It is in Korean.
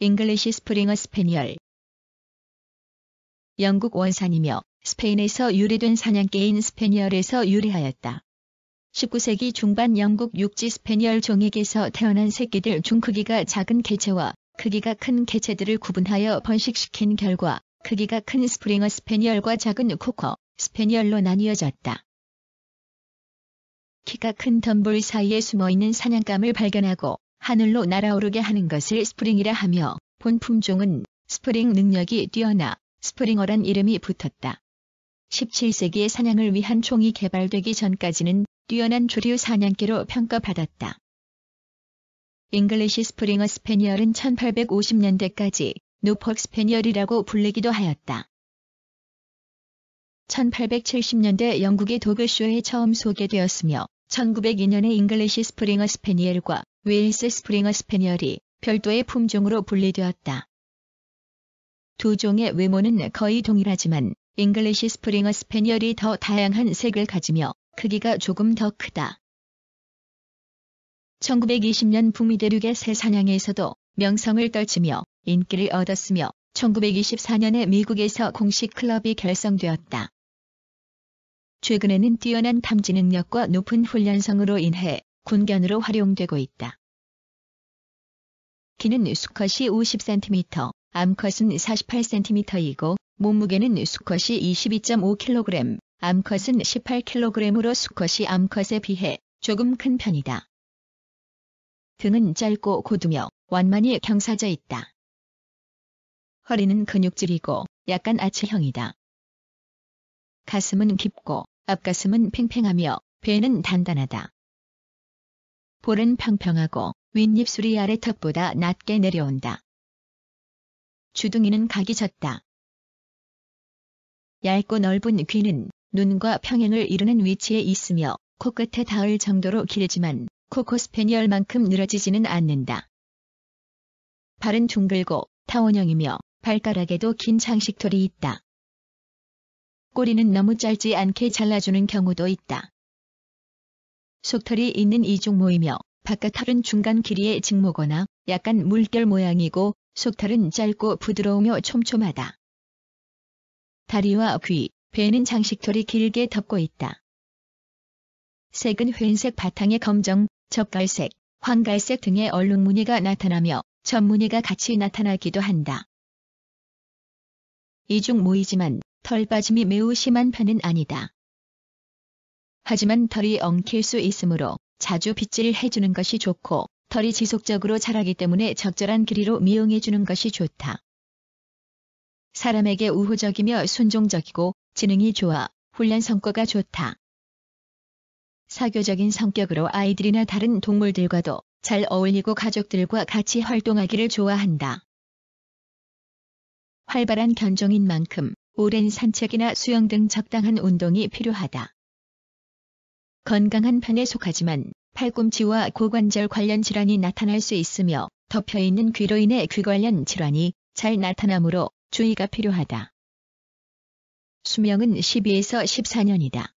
잉글리시 스프링어 스페니얼 영국 원산이며 스페인에서 유래된 사냥개인 스페니얼에서 유래하였다. 19세기 중반 영국 육지 스페니얼 종에게서 태어난 새끼들 중 크기가 작은 개체와 크기가 큰 개체들을 구분하여 번식시킨 결과 크기가 큰 스프링어 스페니얼과 작은 코커 스페니얼로 나뉘어졌다. 키가 큰 덤불 사이에 숨어있는 사냥감을 발견하고 하늘로 날아오르게 하는 것을 스프링이라 하며 본 품종은 스프링 능력이 뛰어나 스프링어란 이름이 붙었다. 17세기의 사냥을 위한 총이 개발되기 전까지는 뛰어난 조류 사냥개로 평가받았다. 잉글리시 스프링어 스페니얼은 1850년대까지 노퍽 스페니얼이라고 불리기도 하였다. 1870년대 영국의 도그쇼에 처음 소개되었으며 1902년에 잉글리시 스프링어 스페니엘과 웨일스 스프링어 스페니얼이 별도의 품종으로 분리되었다. 두 종의 외모는 거의 동일하지만 잉글리시 스프링어 스페니얼이 더 다양한 색을 가지며 크기가 조금 더 크다. 1920년 북미 대륙의 새 사냥에서도 명성을 떨치며 인기를 얻었으며 1924년에 미국에서 공식 클럽이 결성되었다. 최근에는 뛰어난 탐지 능력과 높은 훈련성으로 인해 군견으로 활용되고 있다. 키는 수컷이 50cm, 암컷은 48cm이고 몸무게는 수컷이 22.5kg, 암컷은 18kg으로 수컷이 암컷에 비해 조금 큰 편이다. 등은 짧고 고두며 완만히 경사져 있다. 허리는 근육질이고 약간 아치형이다. 가슴은 깊고 앞가슴은 팽팽하며 배는 단단하다. 볼은 평평하고 윗입술이 아래 턱보다 낮게 내려온다. 주둥이는 각이 졌다. 얇고 넓은 귀는 눈과 평행을 이루는 위치에 있으며 코끝에 닿을 정도로 길지만 코코스페니얼만큼 늘어지지는 않는다. 발은 둥글고 타원형이며 발가락에도 긴 장식털이 있다. 꼬리는 너무 짧지 않게 잘라주는 경우도 있다. 속털이 있는 이종 모이며 바깥털은 중간 길이의 직모거나 약간 물결 모양이고 속털은 짧고 부드러우며 촘촘하다. 다리와 귀, 배는 장식털이 길게 덮고 있다. 색은 회색 바탕에 검정, 적갈색, 황갈색 등의 얼룩 무늬가 나타나며 전무늬가 같이 나타나기도 한다. 이중 모이지만 털 빠짐이 매우 심한 편은 아니다. 하지만 털이 엉킬 수 있으므로 자주 빗질 을 해주는 것이 좋고 털이 지속적으로 자라기 때문에 적절한 길이로 미용해주는 것이 좋다. 사람에게 우호적이며 순종적이고 지능이 좋아 훈련 성과가 좋다. 사교적인 성격으로 아이들이나 다른 동물들과도 잘 어울리고 가족들과 같이 활동하기를 좋아한다. 활발한 견종인 만큼 오랜 산책이나 수영 등 적당한 운동이 필요하다. 건강한 편에 속하지만 팔꿈치와 고관절 관련 질환이 나타날 수 있으며 덮여있는 귀로 인해 귀 관련 질환이 잘 나타나므로 주의가 필요하다. 수명은 12에서 14년이다.